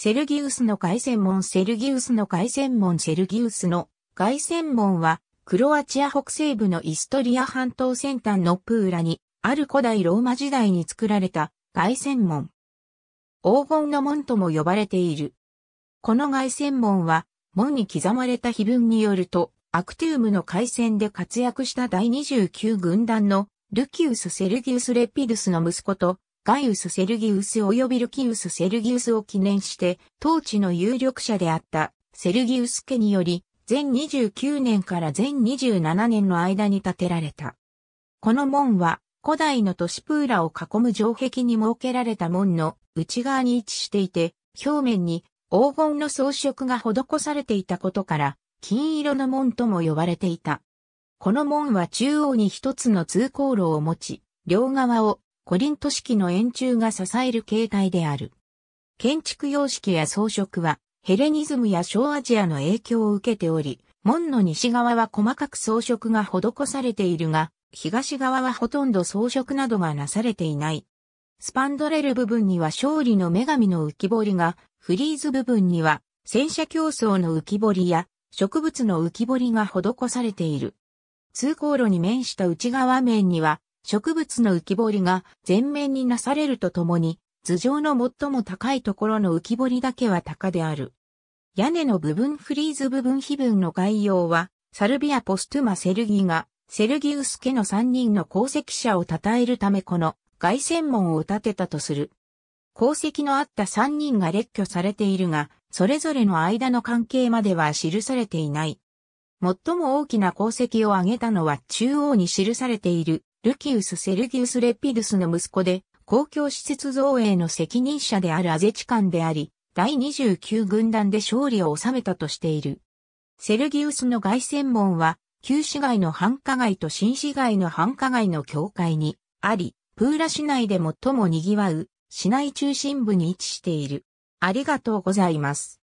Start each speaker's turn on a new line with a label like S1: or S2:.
S1: セルギウスの凱旋門セルギウスの凱旋門セルギウスの凱旋門は、クロアチア北西部のイストリア半島先端のプーラに、ある古代ローマ時代に作られた凱旋門。黄金の門とも呼ばれている。この凱旋門は、門に刻まれた碑文によると、アクティウムの海戦で活躍した第29軍団のルキウス・セルギウス・レピドゥスの息子とガイウス・セルギウス及びルキウス・セルギウスを記念して、当地の有力者であったセルギウス家により、全29年から全27年の間に建てられた。この門は、古代の都市プーラを囲む城壁に設けられた門の内側に位置していて、表面に黄金の装飾が施されていたことから、金色の門とも呼ばれていた。この門は中央に一つの通行路を持ち、両側をコリント式の円柱が支える形態である。建築様式や装飾はヘレニズムや小アジアの影響を受けており、門の西側は細かく装飾が施されているが、東側はほとんど装飾などがなされていない。スパンドレル部分には勝利の女神の浮き彫りが、フリーズ部分には戦車競争の浮き彫りや植物の浮き彫りが施されている。通行路に面した内側面には植物の浮き彫りが全面になされるとともに、頭上の最も高いところの浮き彫りだけは高である。屋根の部分フリーズ部分碑文の概要は、サルビア・ポストゥマ・セルギが、セルギウス家の三人の功績者を称えるためこの凱旋門を建てたとする。功績のあった三人が列挙されているが、それぞれの間の関係までは記されていない。最も大きな功績を挙げたのは中央に記されているルキウス・セルギウス・レピルスの息子で、公共施設造営の責任者であるアゼチカンであり、第29軍団で勝利を収めたとしている。セルギウスの外戦門は、旧市街の繁華街と新市街の繁華街の境界にあり、プーラ市内で最も賑わう市内中心部に位置している。ありがとうございます。